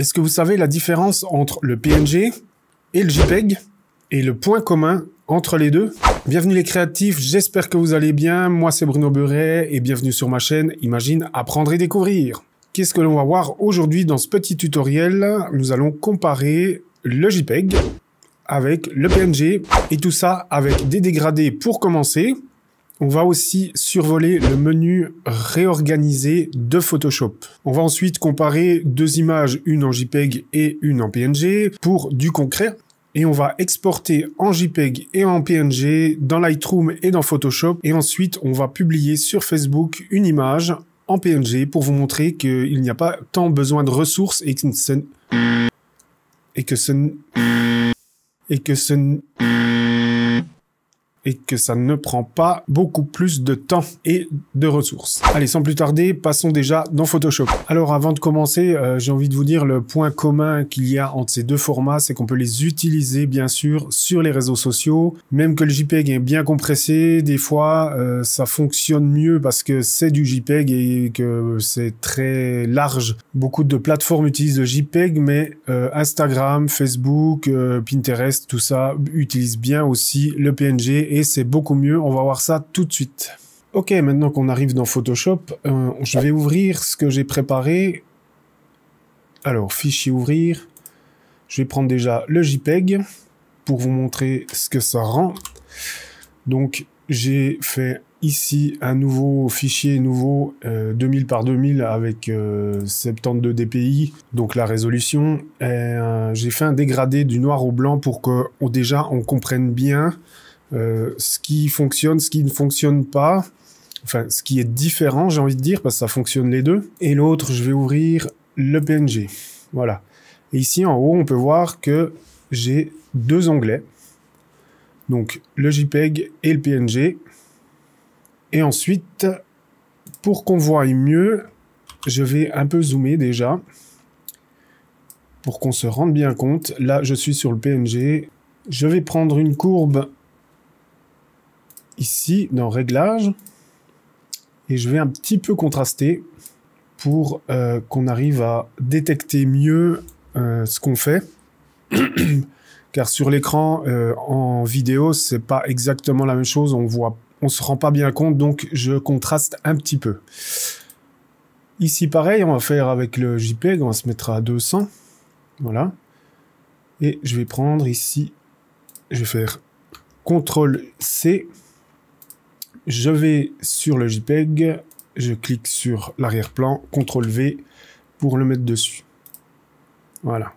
Est-ce que vous savez la différence entre le PNG et le JPEG et le point commun entre les deux Bienvenue les créatifs, j'espère que vous allez bien. Moi c'est Bruno Buret et bienvenue sur ma chaîne Imagine Apprendre et Découvrir. Qu'est-ce que l'on va voir aujourd'hui dans ce petit tutoriel Nous allons comparer le JPEG avec le PNG et tout ça avec des dégradés pour commencer on va aussi survoler le menu réorganisé de Photoshop. On va ensuite comparer deux images, une en JPEG et une en PNG, pour du concret. Et on va exporter en JPEG et en PNG dans Lightroom et dans Photoshop. Et ensuite, on va publier sur Facebook une image en PNG pour vous montrer qu'il n'y a pas tant besoin de ressources et que ce... Et que ce... Et que et que ça ne prend pas beaucoup plus de temps et de ressources. Allez, sans plus tarder, passons déjà dans Photoshop. Alors avant de commencer, euh, j'ai envie de vous dire le point commun qu'il y a entre ces deux formats, c'est qu'on peut les utiliser bien sûr sur les réseaux sociaux, même que le JPEG est bien compressé, des fois euh, ça fonctionne mieux parce que c'est du JPEG et que c'est très large. Beaucoup de plateformes utilisent le JPEG, mais euh, Instagram, Facebook, Pinterest, tout ça utilise bien aussi le PNG et c'est beaucoup mieux. On va voir ça tout de suite. Ok, maintenant qu'on arrive dans Photoshop, euh, je vais ouvrir ce que j'ai préparé. Alors, fichier ouvrir. Je vais prendre déjà le JPEG pour vous montrer ce que ça rend. Donc, j'ai fait ici un nouveau fichier nouveau 2000 euh, par 2000 avec 72 euh, dpi donc la résolution j'ai fait un dégradé du noir au blanc pour que déjà on comprenne bien euh, ce qui fonctionne, ce qui ne fonctionne pas, enfin ce qui est différent, j'ai envie de dire, parce que ça fonctionne les deux. Et l'autre, je vais ouvrir le PNG. Voilà. Et ici en haut, on peut voir que j'ai deux onglets. Donc le JPEG et le PNG. Et ensuite, pour qu'on voie mieux, je vais un peu zoomer déjà pour qu'on se rende bien compte. Là, je suis sur le PNG. Je vais prendre une courbe ici dans Réglages et je vais un petit peu contraster pour euh, qu'on arrive à détecter mieux euh, ce qu'on fait. Car sur l'écran, euh, en vidéo, c'est pas exactement la même chose. On voit, on se rend pas bien compte, donc je contraste un petit peu. Ici, pareil, on va faire avec le JPEG, on va se mettre à 200. Voilà. Et je vais prendre ici, je vais faire CTRL-C je vais sur le JPEG, je clique sur l'arrière-plan, CTRL V pour le mettre dessus. Voilà.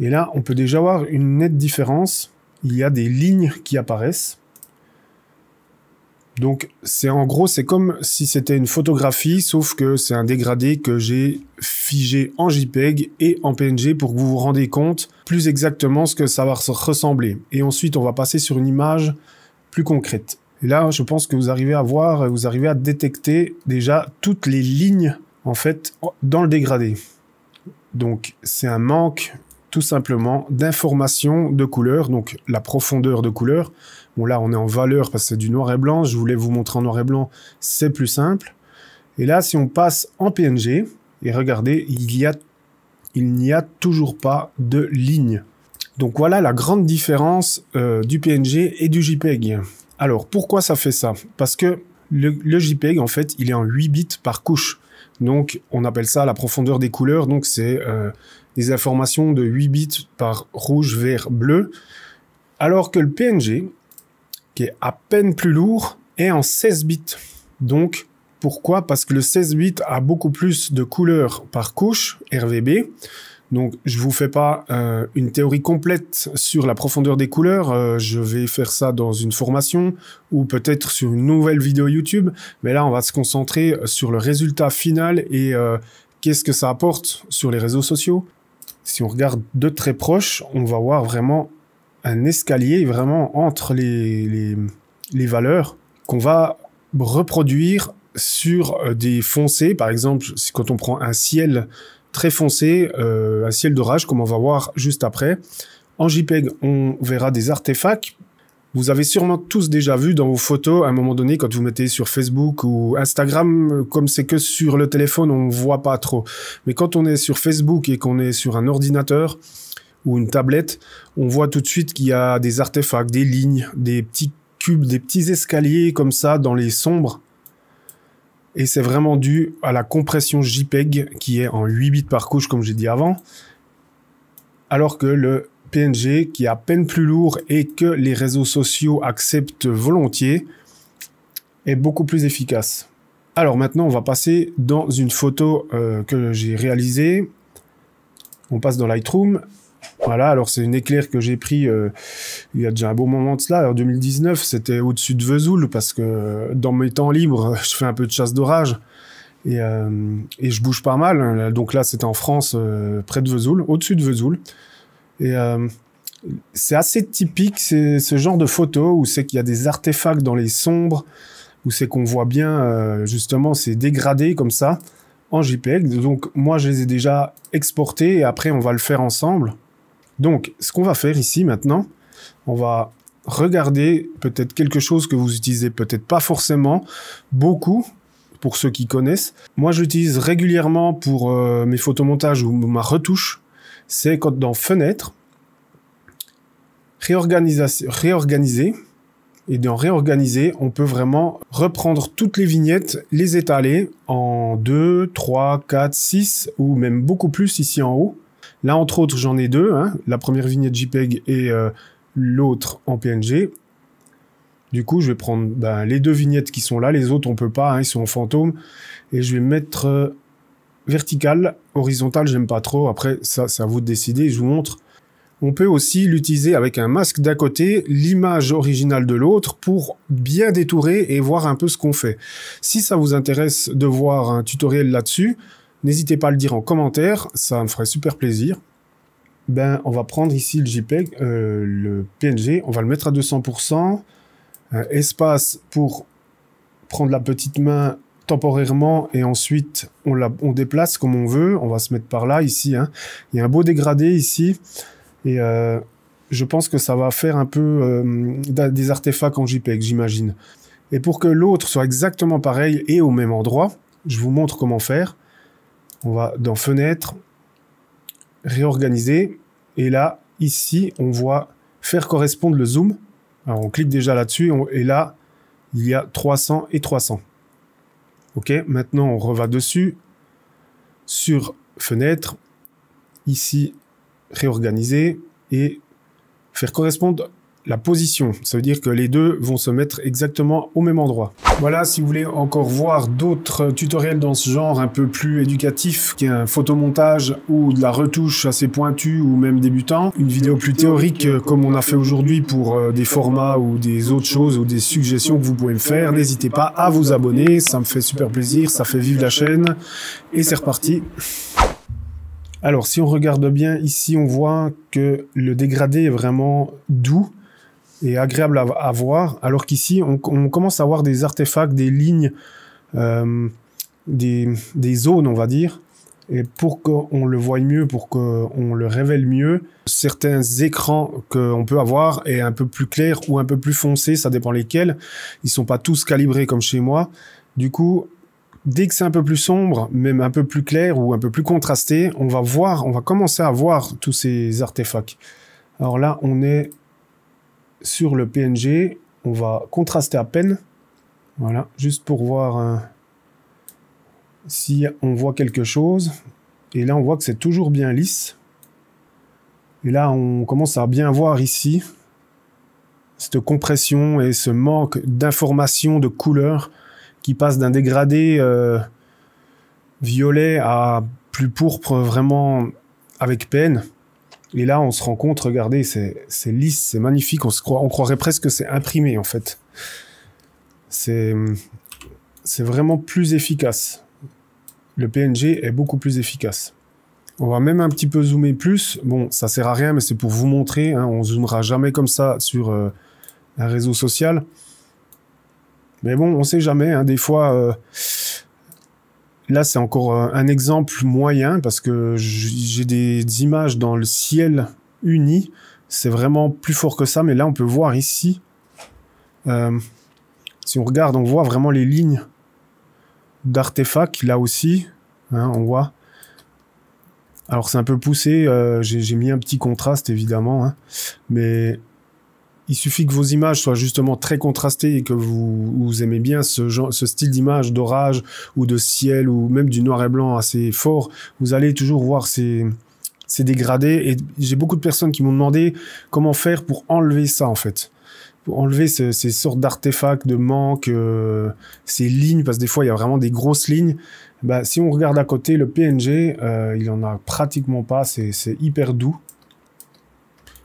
Et là, on peut déjà voir une nette différence. Il y a des lignes qui apparaissent. Donc, c'est en gros, c'est comme si c'était une photographie, sauf que c'est un dégradé que j'ai figé en JPEG et en PNG pour que vous vous rendez compte plus exactement ce que ça va ressembler. Et ensuite, on va passer sur une image plus concrète. Et là, je pense que vous arrivez à voir, vous arrivez à détecter déjà toutes les lignes, en fait, dans le dégradé. Donc, c'est un manque, tout simplement, d'information de couleur, donc la profondeur de couleur. Bon, là, on est en valeur parce que c'est du noir et blanc. Je voulais vous montrer en noir et blanc, c'est plus simple. Et là, si on passe en PNG, et regardez, il il n'y a toujours pas de ligne. Donc voilà la grande différence euh, du PNG et du JPEG. Alors, pourquoi ça fait ça Parce que le, JPEG, en fait, il est en 8 bits par couche. Donc, on appelle ça la profondeur des couleurs. Donc, c'est euh, des informations de 8 bits par rouge, vert, bleu. Alors que le PNG, qui est à peine plus lourd, est en 16 bits. Donc, pourquoi Parce que le 16 bits a beaucoup plus de couleurs par couche, RVB, donc, je vous fais pas euh, une théorie complète sur la profondeur des couleurs. Euh, je vais faire ça dans une formation ou peut-être sur une nouvelle vidéo YouTube. Mais là, on va se concentrer sur le résultat final et euh, qu'est-ce que ça apporte sur les réseaux sociaux. Si on regarde de très proche, on va voir vraiment un escalier vraiment entre les, les, les valeurs qu'on va reproduire sur des foncés. Par exemple, quand on prend un ciel, très foncé, euh, un ciel d'orage, comme on va voir juste après. En JPEG, on verra des artefacts. Vous avez sûrement tous déjà vu dans vos photos, à un moment donné, quand vous mettez sur Facebook ou Instagram, comme c'est que sur le téléphone, on ne voit pas trop. Mais quand on est sur Facebook et qu'on est sur un ordinateur ou une tablette, on voit tout de suite qu'il y a des artefacts, des lignes, des petits cubes, des petits escaliers comme ça dans les sombres et c'est vraiment dû à la compression JPEG qui est en 8 bits par couche comme j'ai dit avant. Alors que le PNG qui est à peine plus lourd et que les réseaux sociaux acceptent volontiers est beaucoup plus efficace. Alors maintenant on va passer dans une photo euh, que j'ai réalisée. On passe dans Lightroom voilà, alors c'est une éclair que j'ai pris euh, il y a déjà un bon moment de cela. En 2019, c'était au-dessus de Vesoul parce que euh, dans mes temps libres, je fais un peu de chasse d'orage et, euh, je bouge pas mal. Hein. Donc là, c'était en France, près de Vesoul, au-dessus de Vesoul. Et c'est assez typique, c'est ce genre de photo où c'est qu'il y a des artefacts dans les sombres, où c'est qu'on voit bien justement ces dégradés comme ça en JPEG. Donc moi, je les ai déjà exportés et après, on va le faire ensemble. Donc, ce qu'on va faire ici maintenant, on va regarder peut-être quelque chose que vous utilisez peut-être pas forcément beaucoup pour ceux qui connaissent. Moi, j'utilise régulièrement pour euh, mes photomontages ou ma retouche. C'est quand dans fenêtre, réorganiser. Et dans réorganiser, on peut vraiment reprendre toutes les vignettes, les étaler en 2, 3, 4, 6 ou même beaucoup plus ici en haut. Là, entre autres, j'en ai deux. Hein. la première vignette JPEG et euh, l'autre en PNG. Du coup, je vais prendre ben, les deux vignettes qui sont là. Les autres, on peut pas. Hein, ils sont en fantôme. Et je vais mettre euh, vertical, horizontal, j'aime pas trop. Après, ça, c'est à vous de décider. Je vous montre. On peut aussi l'utiliser avec un masque d'à côté, l'image originale de l'autre pour bien détourer et voir un peu ce qu'on fait. Si ça vous intéresse de voir un tutoriel là-dessus, N'hésitez pas à le dire en commentaire, ça me ferait super plaisir. Ben, on va prendre ici le JPEG, euh, le PNG, on va le mettre à 200%. Euh, espace pour prendre la petite main temporairement et ensuite on, la, on déplace comme on veut. On va se mettre par là ici. Hein. Il y a un beau dégradé ici et euh, je pense que ça va faire un peu des artefacts en JPEG, j'imagine. Et pour que l'autre soit exactement pareil et au même endroit, je vous montre comment faire. On va dans fenêtre, réorganiser. Et là, ici, on voit faire correspondre le zoom. Alors, on clique déjà là-dessus. Et là, il y a 300 et 300. OK, maintenant, on revient dessus. Sur fenêtre, ici, réorganiser et faire correspondre la position. Ça veut dire que les deux vont se mettre exactement au même endroit. Voilà, si vous voulez encore voir d'autres tutoriels dans ce genre un peu plus éducatifs, qu'un photomontage ou de la retouche assez pointue ou même débutant, une vidéo plus théorique euh, comme on a fait aujourd'hui pour euh, des formats ou des autres choses ou des suggestions que vous pouvez me faire, n'hésitez pas à vous abonner, ça me fait super plaisir, ça fait vivre la chaîne et c'est reparti. Alors si on regarde bien ici, on voit que le dégradé est vraiment doux agréable à, voir, alors qu'ici, on, commence à voir des artefacts, des lignes, euh, des, des, zones, on va dire. Et pour qu'on le voie mieux, pour qu'on le révèle mieux, certains écrans qu'on peut avoir est un peu plus clair ou un peu plus foncé, ça dépend lesquels. Ils sont pas tous calibrés comme chez moi. Du coup, dès que c'est un peu plus sombre, même un peu plus clair ou un peu plus contrasté, on va voir, on va commencer à voir tous ces artefacts. Alors là, on est sur le PNG, on va contraster à peine. Voilà, juste pour voir euh, si on voit quelque chose. Et là, on voit que c'est toujours bien lisse. Et là, on commence à bien voir ici cette compression et ce manque d'informations, de couleurs, qui passe d'un dégradé euh, violet à plus pourpre vraiment avec peine. Et là, on se rend compte, regardez, c'est lisse, c'est magnifique. On, se on croirait presque que c'est imprimé, en fait. C'est vraiment plus efficace. Le PNG est beaucoup plus efficace. On va même un petit peu zoomer plus. Bon, ça sert à rien, mais c'est pour vous montrer. Hein, on zoomera jamais comme ça sur euh, un réseau social. Mais bon, on sait jamais. Hein. des fois, euh, Là, c'est encore un exemple moyen parce que j'ai des images dans le ciel uni. C'est vraiment plus fort que ça, mais là, on peut voir ici. Euh, si on regarde, on voit vraiment les lignes d'artefacts là aussi. Hein, on voit. Alors, c'est un peu poussé. Euh, j'ai mis un petit contraste, évidemment. Hein, mais il suffit que vos images soient justement très contrastées et que vous, aimez bien ce, genre, ce style d'image d'orage ou de ciel ou même du noir et blanc assez fort. Vous allez toujours voir ces, dégradés. Et j'ai beaucoup de personnes qui m'ont demandé comment faire pour enlever ça en fait. Pour enlever ces sortes d'artefacts, de manques, euh, ces lignes, parce que des fois il y a vraiment des grosses lignes. Bah, si on regarde à côté, le PNG, euh, il en a pratiquement pas, c'est hyper doux.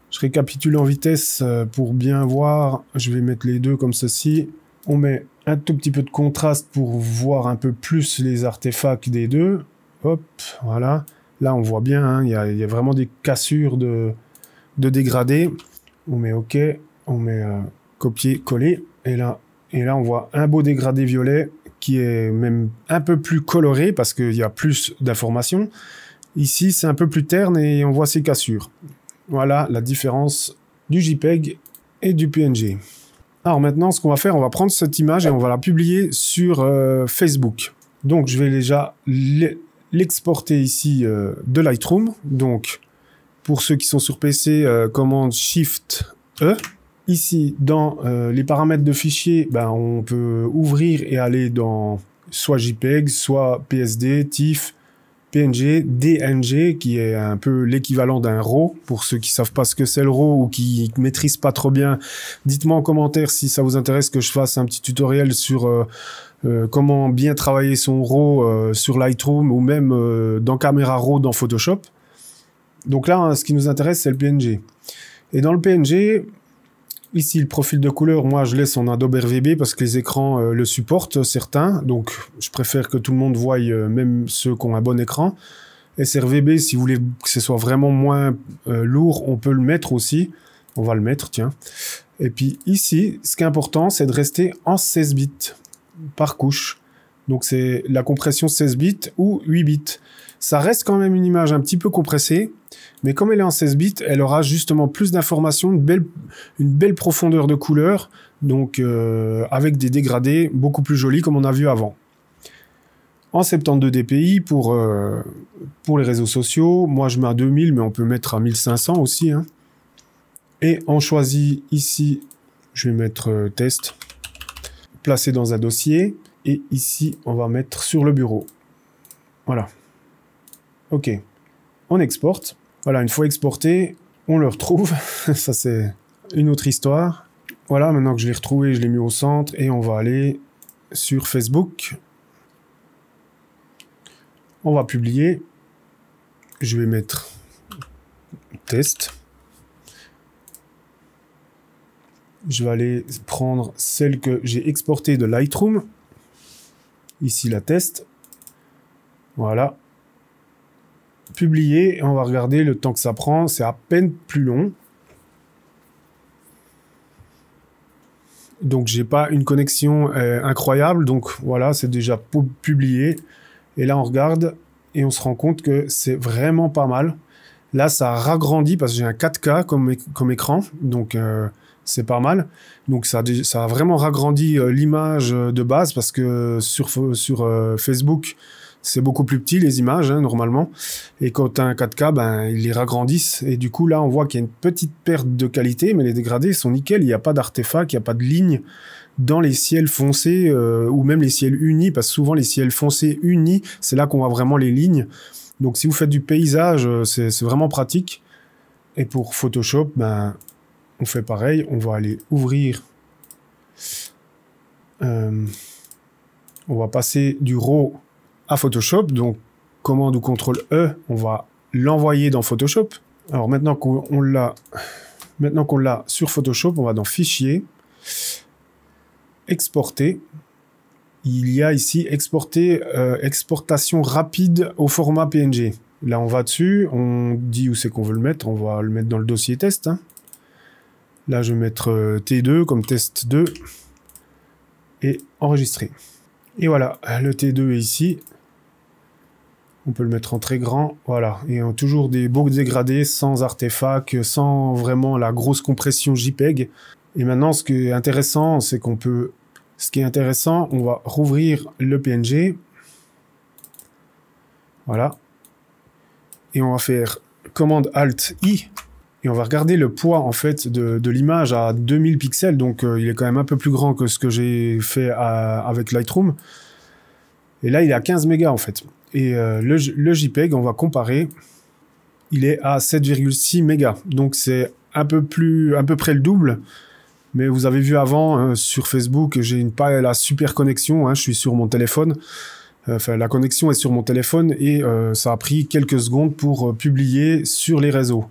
Je récapitule en vitesse euh, pour bien voir. Je vais mettre les deux comme ceci. On met un tout petit peu de contraste pour voir un peu plus les artefacts des deux. Hop, voilà. Là, on voit bien, hein, il y, a vraiment des cassures de, de dégradés. On met OK, on met euh, copier, coller. Et là, et là, on voit un beau dégradé violet qui est même un peu plus coloré parce qu'il y a plus d'informations. Ici, c'est un peu plus terne et on voit ces cassures. Voilà la différence du JPEG et du PNG. Alors maintenant, ce qu'on va faire, on va prendre cette image et on va la publier sur euh, Facebook. Donc je vais déjà l'exporter ici euh, de Lightroom. Donc pour ceux qui sont sur PC, euh, commande Shift E. Ici, dans les paramètres de fichier, ben, on peut ouvrir et aller dans soit JPEG, soit PSD, TIFF, PNG, DNG, qui est un peu l'équivalent d'un RAW. Pour ceux qui savent pas ce que c'est le RAW ou qui maîtrisent pas trop bien, dites-moi en commentaire si ça vous intéresse que je fasse un petit tutoriel sur euh, euh, comment bien travailler son RAW euh, sur Lightroom ou même dans Camera RAW dans Photoshop. Donc là, hein, ce qui nous intéresse, c'est le PNG. Et dans le PNG, Ici, le profil de couleur, moi, je laisse en Adobe RVB parce que les écrans euh, le supportent, certains. Donc, je préfère que tout le monde voie, euh, même ceux qui ont un bon écran. SRVB, si vous voulez que ce soit vraiment moins euh, lourd, on peut le mettre aussi. On va le mettre, tiens. Et puis ici, ce qui est important, c'est de rester en 16 bits par couche. Donc c'est la compression 16 bits ou 8 bits. Ça reste quand même une image un petit peu compressée, mais comme elle est en 16 bits, elle aura justement plus d'informations, une belle, une belle profondeur de couleur, donc euh, avec des dégradés beaucoup plus jolis comme on a vu avant. En 72 dpi pour, euh, pour les réseaux sociaux, moi je mets à 2000, mais on peut mettre à 1500 aussi. Hein. Et on choisit ici, je vais mettre euh, test, placé dans un dossier. Et ici, on va mettre sur le bureau. Voilà. OK. On exporte. Voilà, une fois exporté, on le retrouve. Ça, c'est une autre histoire. Voilà, maintenant que je l'ai retrouvé, je l'ai mis au centre. Et on va aller sur Facebook. On va publier. Je vais mettre test. Je vais aller prendre celle que j'ai exportée de Lightroom ici la test. Voilà. publié. on va regarder le temps que ça prend, c'est à peine plus long. Donc j'ai pas une connexion euh, incroyable, donc voilà, c'est déjà publié. Et là on regarde et on se rend compte que c'est vraiment pas mal. Là ça a parce que j'ai un 4K comme, comme écran, donc euh, c'est pas mal. Donc ça, ça a vraiment ragrandi euh, l'image euh, de base parce que sur, sur euh, Facebook, c'est beaucoup plus petit les images hein, normalement. Et quand tu as un 4K, ben, ils les ragrandissent. Et du coup là, on voit qu'il y a une petite perte de qualité, mais les dégradés sont nickel. Il n'y a pas d'artefacts, il n'y a pas de lignes dans les ciels foncés ou même les ciels unis, parce que souvent les ciels foncés unis, c'est là qu'on voit vraiment les lignes. Donc si vous faites du paysage, c'est vraiment pratique. Et pour Photoshop, ben, on fait pareil, on va aller ouvrir. Euh, on va passer du RAW à Photoshop. Donc, commande ou contrôle E, on va l'envoyer dans Photoshop. Alors maintenant qu'on l'a, maintenant qu'on l'a sur Photoshop, on va dans Fichier, Exporter. Il y a ici exporter, euh, exportation rapide au format PNG. Là, on va dessus, on dit où c'est qu'on veut le mettre. On va le mettre dans le dossier test. Hein. Là, je vais mettre euh, T2 comme test 2 et enregistrer. Et voilà, le T2 est ici. On peut le mettre en très grand, voilà. Et on a toujours des beaux dégradés sans artefacts, sans vraiment la grosse compression JPEG. Et maintenant, ce qui est intéressant, c'est qu'on peut... Ce qui est intéressant, on va rouvrir le PNG. Voilà. Et on va faire commande Alt-I on va regarder le poids en fait de, l'image à 2000 pixels, donc euh, il est quand même un peu plus grand que ce que j'ai fait avec Lightroom. Et là, il est à 15 mégas en fait. Et euh, le, JPEG, on va comparer, il est à 7,6 mégas, donc c'est un peu plus, à peu près le double. Mais vous avez vu avant hein, sur Facebook, j'ai une pas la super connexion. Hein. je suis sur mon téléphone. Euh, enfin, la connexion est sur mon téléphone et ça a pris quelques secondes pour publier sur les réseaux.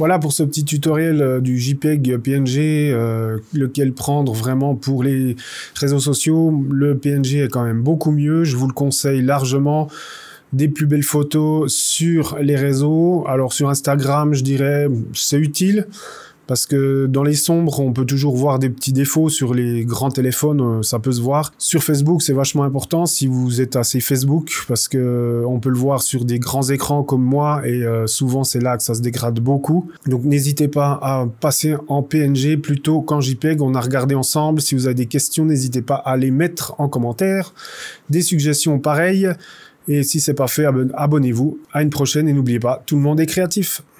Voilà pour ce petit tutoriel euh, du JPEG PNG, euh, lequel prendre vraiment pour les réseaux sociaux. Le PNG est quand même beaucoup mieux, je vous le conseille largement des plus belles photos sur les réseaux. Alors sur Instagram, je dirais, c'est utile. Parce que dans les sombres, on peut toujours voir des petits défauts. Sur les grands téléphones, euh, ça peut se voir. Sur Facebook, c'est vachement important si vous êtes assez Facebook, parce que euh, on peut le voir sur des grands écrans comme moi, et euh, souvent c'est là que ça se dégrade beaucoup. Donc n'hésitez pas à passer en PNG plutôt qu'en JPEG. On a regardé ensemble. Si vous avez des questions, n'hésitez pas à les mettre en commentaire. Des suggestions pareilles. Et si c'est pas fait, eh ben, abonnez-vous. À une prochaine et n'oubliez pas, tout le monde est créatif.